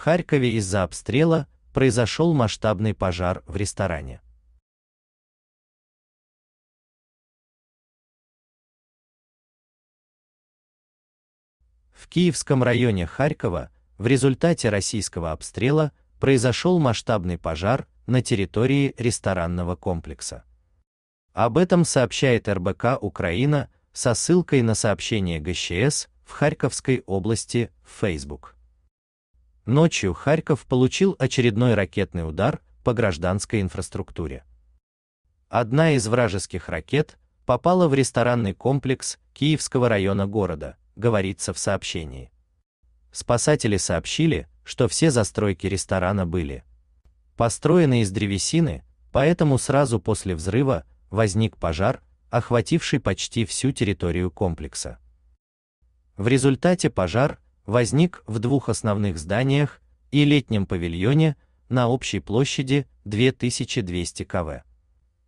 Харькове из-за обстрела произошел масштабный пожар в ресторане. В Киевском районе Харькова в результате российского обстрела произошел масштабный пожар на территории ресторанного комплекса. Об этом сообщает РБК Украина со ссылкой на сообщение ГЧС в Харьковской области в Facebook ночью Харьков получил очередной ракетный удар по гражданской инфраструктуре. Одна из вражеских ракет попала в ресторанный комплекс Киевского района города, говорится в сообщении. Спасатели сообщили, что все застройки ресторана были построены из древесины, поэтому сразу после взрыва возник пожар, охвативший почти всю территорию комплекса. В результате пожар возник в двух основных зданиях и летнем павильоне на общей площади 2200 кв.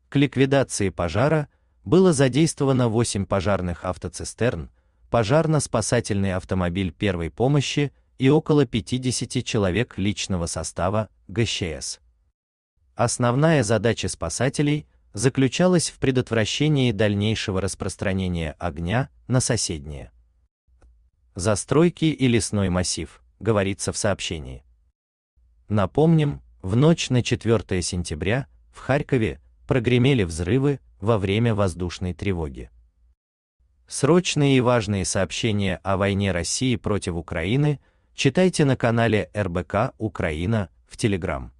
К ликвидации пожара было задействовано 8 пожарных автоцистерн, пожарно-спасательный автомобиль первой помощи и около 50 человек личного состава ГЧС. Основная задача спасателей заключалась в предотвращении дальнейшего распространения огня на соседние застройки и лесной массив, говорится в сообщении. Напомним, в ночь на 4 сентября в Харькове прогремели взрывы во время воздушной тревоги. Срочные и важные сообщения о войне России против Украины читайте на канале РБК Украина в Телеграм.